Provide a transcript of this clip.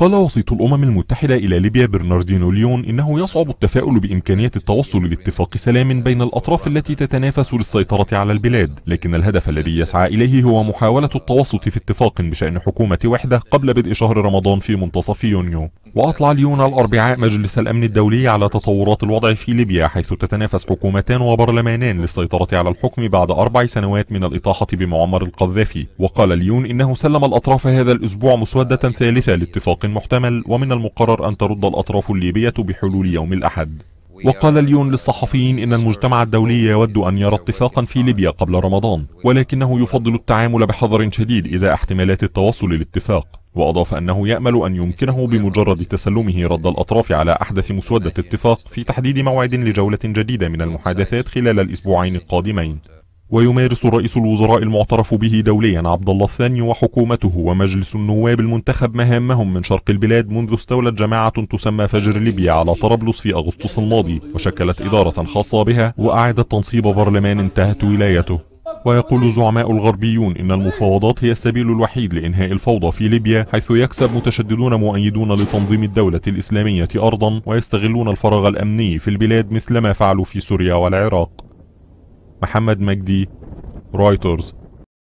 قال وسيط الأمم المتحدة إلى ليبيا برناردينو ليون إنه يصعب التفاؤل بإمكانية التوصل لاتفاق سلام بين الأطراف التي تتنافس للسيطرة على البلاد لكن الهدف الذي يسعى إليه هو محاولة التوسط في اتفاق بشأن حكومة وحدة قبل بدء شهر رمضان في منتصف يونيو وأطلع ليون الأربعاء مجلس الأمن الدولي على تطورات الوضع في ليبيا حيث تتنافس حكومتان وبرلمانان للسيطرة على الحكم بعد أربع سنوات من الإطاحة بمعمر القذافي وقال ليون إنه سلم الأطراف هذا الأسبوع مسودة ثالثة لاتفاق محتمل ومن المقرر أن ترد الأطراف الليبية بحلول يوم الأحد وقال ليون للصحفيين إن المجتمع الدولي يود أن يرى اتفاقا في ليبيا قبل رمضان ولكنه يفضل التعامل بحذر شديد إذا احتمالات التوصل للاتفاق وأضاف أنه يأمل أن يمكنه بمجرد تسلمه رد الأطراف على أحدث مسودة اتفاق في تحديد موعد لجولة جديدة من المحادثات خلال الأسبوعين القادمين ويمارس رئيس الوزراء المعترف به دوليا عبد الله الثاني وحكومته ومجلس النواب المنتخب مهامهم من شرق البلاد منذ استولت جماعة تسمى فجر ليبيا على طرابلس في أغسطس الماضي وشكلت إدارة خاصة بها وأعادت تنصيب برلمان انتهت ولايته ويقول الزعماء الغربيون إن المفاوضات هي السبيل الوحيد لإنهاء الفوضى في ليبيا حيث يكسب متشددون مؤيدون لتنظيم الدولة الإسلامية أرضا ويستغلون الفراغ الأمني في البلاد مثلما فعلوا في سوريا والعراق محمد مجدي رويترز